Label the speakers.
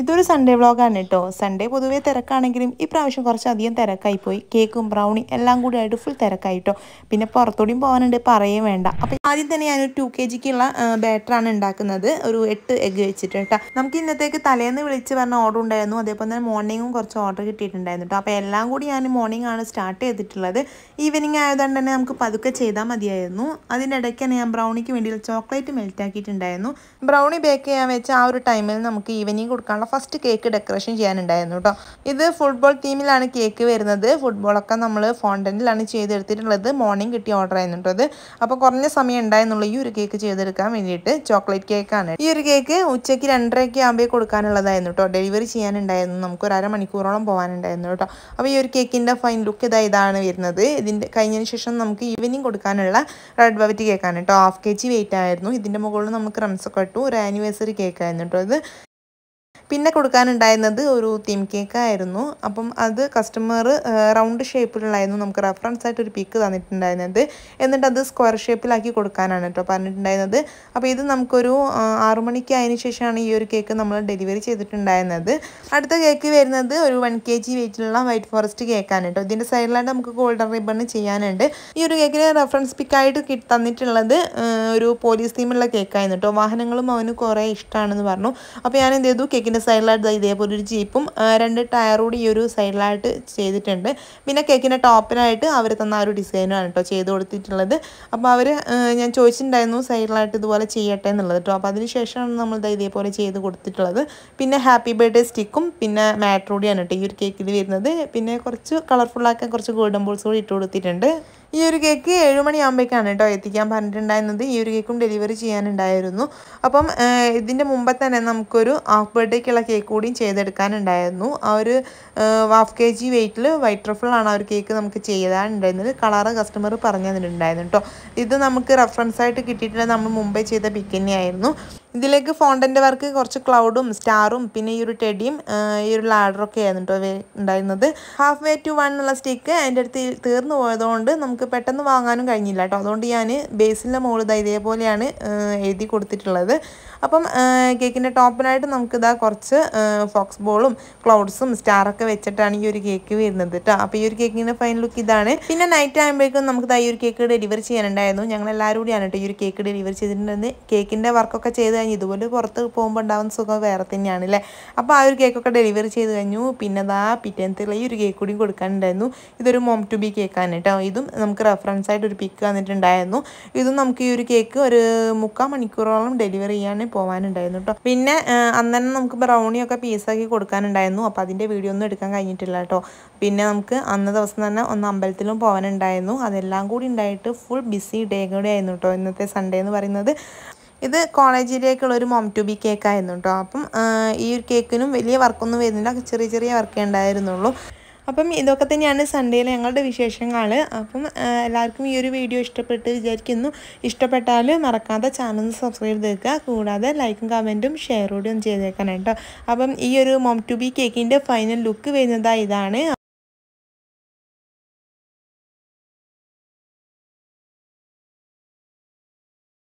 Speaker 1: ഇതൊരു സൺഡേ വ്ളോഗാണ് കേട്ടോ സൺഡേ പൊതുവേ തിരക്കാണെങ്കിലും ഈ പ്രാവശ്യം കുറച്ചധികം തിരക്കായിപ്പോയി കേക്കും ബ്രൗണി എല്ലാം കൂടി ആയിട്ട് ഫുൾ തിരക്കായി പിന്നെ പുറത്തോടെയും പോകാനുണ്ട് പറയേ വേണ്ട അപ്പം ആദ്യം തന്നെ ഞാനൊരു ടു കെ ജിക്കുള്ള ബാറ്ററാണ് ഉണ്ടാക്കുന്നത് ഒരു എട്ട് എഗ്ഗ് വെച്ചിട്ട് കേട്ടോ നമുക്ക് ഇന്നത്തേക്ക് തലേന്ന് വിളിച്ച് പറഞ്ഞ ഓർഡർ ഉണ്ടായിരുന്നു അതേപോലെ തന്നെ മോർണിംഗും കുറച്ച് ഓർഡർ കിട്ടിയിട്ടുണ്ടായിരുന്നു കേട്ടോ അപ്പോൾ എല്ലാം കൂടി ഞാൻ മോർണിംഗ് ആണ് സ്റ്റാർട്ട് ചെയ്തിട്ടുള്ളത് ഈവനിങ് ആയതുകൊണ്ട് തന്നെ നമുക്ക് പതുക്കെ ചെയ്താൽ മതിയായിരുന്നു അതിനിടയ്ക്ക് തന്നെ ഞാൻ ബ്രൗണിക്ക് വേണ്ടി ചോക്ലേറ്റ് മെൽറ്റ് ആക്കിയിട്ടുണ്ടായിരുന്നു ബ്രൗണി ബേക്ക് ചെയ്യാൻ വെച്ച ആ ഒരു ടൈമിൽ നമുക്ക് ഈവനിങ് കൊടുക്കാനുള്ള ഫസ്റ്റ് കേക്ക് ഡെക്കറേഷൻ ചെയ്യാനുണ്ടായിരുന്നു കേട്ടോ ഇത് ഫുട്ബോൾ തീമിലാണ് കേക്ക് വരുന്നത് ഫുട്ബോളൊക്കെ നമ്മൾ ഫോണ്ടനിലാണ് ചെയ്തെടുത്തിട്ടുള്ളത് മോർണിംഗ് കിട്ടിയ ഓർഡർ ആയിരുന്നു കേട്ടോ അത് അപ്പോൾ കുറഞ്ഞ സമയം ഉണ്ടായിരുന്നുള്ളൂ ഈ ഒരു കേക്ക് ചെയ്തെടുക്കാൻ വേണ്ടിയിട്ട് ചോക്ലേറ്റ് കേക്കാണ് ഈ ഒരു കേക്ക് ഉച്ചയ്ക്ക് രണ്ടരയ്ക്ക് ആകുമ്പോൾ കൊടുക്കാനുള്ളതായിരുന്നു കേട്ടോ ഡെലിവറി ചെയ്യാനുണ്ടായിരുന്നു നമുക്ക് ഒരു അരമണിക്കൂറോളം പോകാനുണ്ടായിരുന്നു കേട്ടോ അപ്പോൾ ഈ ഒരു കേക്കിൻ്റെ ഫൈൻ ലുക്ക് ഇതാ ഇതാണ് വരുന്നത് ഇതിൻ്റെ കഴിഞ്ഞതിന് ശേഷം നമുക്ക് ഈവനിങ് കൊടുക്കാനുള്ള റെഡ് വെവറ്റ് കേക്കാണ് കേട്ടോ ഹാഫ് കെ ജി വെയിറ്റ് ആയിരുന്നു ഇതിൻ്റെ മുകളിൽ നമുക്ക് റംസൊക്കെ ഒക്കെ ഇട്ടു ഒരു ആനിവേഴ്സറി കേക്കായിരുന്നു കേട്ടോ അത് പിന്നെ കൊടുക്കാനുണ്ടായിരുന്നത് ഒരു തീം കേക്കായിരുന്നു അപ്പം അത് കസ്റ്റമർ റൗണ്ട് ഷേപ്പിലുള്ളായിരുന്നു നമുക്ക് റെഫറൻസ് ആയിട്ട് ഒരു പിക്ക് തന്നിട്ടുണ്ടായിരുന്നത് എന്നിട്ട് അത് സ്ക്വയർ ഷേപ്പിലാക്കി കൊടുക്കാനാണ് കേട്ടോ പറഞ്ഞിട്ടുണ്ടായിരുന്നത് അപ്പോൾ ഇത് നമുക്കൊരു ആറു മണിക്ക് ആയതിനു ശേഷമാണ് ഈ ഒരു കേക്ക് നമ്മൾ ഡെലിവറി ചെയ്തിട്ടുണ്ടായിരുന്നത് അടുത്ത കേക്ക് വരുന്നത് ഒരു വൺ കെ ജി വെയിറ്റിലുള്ള വൈറ്റ് ഫോറസ്റ്റ് കേക്കാണ് കേട്ടോ ഇതിൻ്റെ സൈഡിലായിട്ട് നമുക്ക് ഗോൾഡൻ റിബൺ ചെയ്യാനുണ്ട് ഈ ഒരു കേക്കിന് റെഫറൻസ് പിക്കായിട്ട് തന്നിട്ടുള്ളത് ഒരു പോലീസ് തീമുള്ള കേക്കായിരുന്നു കേട്ടോ വാഹനങ്ങളും അവന് കുറേ ഇഷ്ടമാണെന്ന് പറഞ്ഞു അപ്പോൾ ഞാൻ എന്ത് ചെയ്തു കേക്കിൻ്റെ രണ്ട് സൈഡിലായിട്ട് ഇതേപോലെ ഒരു ജീപ്പും രണ്ട് ടയർ കൂടി ഈ ഒരു സൈഡിലായിട്ട് ചെയ്തിട്ടുണ്ട് പിന്നെ കേക്കിൻ്റെ ടോപ്പിനായിട്ട് അവർ തന്ന ആ ഒരു ഡിസൈനാണ് കേട്ടോ ചെയ്ത് കൊടുത്തിട്ടുള്ളത് അപ്പോൾ അവർ ഞാൻ ചോദിച്ചിട്ടുണ്ടായിരുന്നു സൈഡിലായിട്ട് ഇതുപോലെ ചെയ്യട്ടെ എന്നുള്ളത് കേട്ടോ അപ്പോൾ അതിനുശേഷമാണ് നമ്മൾ ഇതേപോലെ ചെയ്ത് കൊടുത്തിട്ടുള്ളത് പിന്നെ ഹാപ്പി ബർത്ത്ഡേ സ്റ്റിക്കും പിന്നെ മാറ്റർ കൂടിയാണ് കേട്ടോ ഈ ഒരു കേക്കിൽ വരുന്നത് പിന്നെ കുറച്ച് കളർഫുള്ളാക്കാൻ കുറച്ച് ഗോൾഡൻ ബോൾസ് കൂടി ഇട്ട് കൊടുത്തിട്ടുണ്ട് ഈ ഒരു കേക്ക് മണിയാകുമ്പോഴേക്കാണ് കേട്ടോ എത്തിക്കാൻ പറഞ്ഞിട്ടുണ്ടായിരുന്നത് ഈ ഒരു കേക്കും ഡെലിവറി ചെയ്യാനുണ്ടായിരുന്നു അപ്പം ഇതിൻ്റെ മുമ്പ് തന്നെ നമുക്കൊരു ഹാഫ് ബർത്ത്ഡേ ബാക്കിയുള്ള കേക്ക് കൂടിയും ചെയ്തെടുക്കാനുണ്ടായിരുന്നു ആ ഒരു ഹാഫ് കെ ജി വെയ്റ്റിൽ വൈറ്റ് ട്രഫിളാണ് ആ ഒരു കേക്ക് നമുക്ക് ചെയ്താനുണ്ടായിരുന്നത് കളറ് കസ്റ്റമർ പറഞ്ഞു തന്നിട്ടുണ്ടായിരുന്നു കേട്ടോ ഇത് നമുക്ക് റെഫറൻസ് ആയിട്ട് കിട്ടിയിട്ടുള്ളത് നമ്മൾ മുമ്പേ ചെയ്ത ബിക്കനി ആയിരുന്നു ഇതിലേക്ക് ഫോണ്ടൻ്റെ വർക്ക് കുറച്ച് ക്ലൗഡും സ്റ്റാറും പിന്നെ ഈ ഒരു ടെഡിയും ഈ ഒരു ലാഡറൊക്കെ ആയിരുന്നു കേട്ടോ ഉണ്ടായിരുന്നത് ഹാഫ് വേ ടു വൺ എന്നുള്ള സ്റ്റിക്ക് അതിൻ്റെ അടുത്ത് തീർന്നു പോയതുകൊണ്ട് നമുക്ക് പെട്ടെന്ന് വാങ്ങാനും കഴിഞ്ഞില്ല കേട്ടോ അതുകൊണ്ട് ഞാൻ ബേസിൻ്റെ മുകളിൽ ഇതേപോലെയാണ് എഴുതി കൊടുത്തിട്ടുള്ളത് അപ്പം കേക്കിൻ്റെ ടോപ്പിനായിട്ട് നമുക്കിതാ കുറച്ച് ഫോക്സ് ബോളും ക്ലൗഡ്സും സ്റ്റാറൊക്കെ വെച്ചിട്ടാണ് ഈ ഒരു കേക്ക് വരുന്നത് കേട്ടോ അപ്പോൾ ഈ ഒരു കേക്കിൻ്റെ ഫൈൻ ലുക്ക് ഇതാണ് പിന്നെ നൈറ്റ് ആകുമ്പോഴേക്കും നമുക്ക് ഈ ഒരു കേക്ക് ഡെലിവറി ചെയ്യാനുണ്ടായിരുന്നു ഞങ്ങൾ എല്ലാവരും കൂടിയാണ് കേട്ടോ ഈ ഒരു കേക്ക് ഡെലിവറി ചെയ്തിട്ടുണ്ടെന്ന് കേക്കിൻ്റെ വർക്കൊക്കെ ചെയ്ത് കഴിഞ്ഞ് ഇതുപോലെ പുറത്ത് പോകുമ്പോൾ ഉണ്ടാകുന്ന സുഖം വേറെ തന്നെയാണ് അല്ലേ അപ്പോൾ ആ ഒരു കേക്കൊക്കെ ഡെലിവറി ചെയ്ത് കഴിഞ്ഞു പിന്നെ അതാ പിറ്റേന്നുള്ള ഈ ഒരു കേക്ക് കൂടി കൊടുക്കാനുണ്ടായിരുന്നു ഇതൊരു മോം ടു ബി കേക്കാണ് കേട്ടോ ഇതും നമുക്ക് റെഫറൻസ് ആയിട്ട് ഒരു പിക്ക് വന്നിട്ടുണ്ടായിരുന്നു ഇതും നമുക്ക് ഈ ഒരു കേക്ക് ഒരു മുക്കാൽ മണിക്കൂറോളം ഡെലിവറി ചെയ്യാൻ പോകാനുണ്ടായിരുന്നു കേട്ടോ പിന്നെ അന്ന് തന്നെ നമുക്ക് ബ്രൗണിയൊക്കെ പീസാക്കി കൊടുക്കാനുണ്ടായിരുന്നു അപ്പോൾ അതിൻ്റെ വീഡിയോ ഒന്നും എടുക്കാൻ കഴിഞ്ഞിട്ടില്ല കേട്ടോ പിന്നെ നമുക്ക് അന്ന ദിവസം തന്നെ ഒന്ന് അമ്പലത്തിലും പോകാനുണ്ടായിരുന്നു അതെല്ലാം കൂടി ഉണ്ടായിട്ട് ഫുൾ ബിസി ഡേ കൂടെ ആയിരുന്നു കേട്ടോ ഇന്നത്തെ സൺഡേ എന്ന് പറയുന്നത് ഇത് കോളേജിലേക്കുള്ള ഒരു മോം ടു ബി കേക്കായിരുന്നു കേട്ടോ അപ്പം ഈ ഒരു കേക്കിനും വലിയ വർക്കൊന്നും വരുന്നില്ല ചെറിയ ചെറിയ വർക്കേ ഉണ്ടായിരുന്നുള്ളൂ അപ്പം ഇതൊക്കെ തന്നെയാണ് സൺഡേയിലെ ഞങ്ങളുടെ വിശേഷങ്ങൾ അപ്പം എല്ലാവർക്കും ഈ ഒരു വീഡിയോ ഇഷ്ടപ്പെട്ട് വിചാരിക്കുന്നു ഇഷ്ടപ്പെട്ടാൽ മറക്കാതെ ചാനൽ സബ്സ്ക്രൈബ് ചെയ്തേക്കുക കൂടാതെ ലൈക്കും കമൻറ്റും ഷെയറോടും ചെയ്തേക്കണം ചെയ്തേക്കാനായിട്ടോ അപ്പം ഈ ഒരു മോം ടു ബി കേക്കിൻ്റെ ഫൈനൽ ലുക്ക് വരുന്നത് ഇതാണ്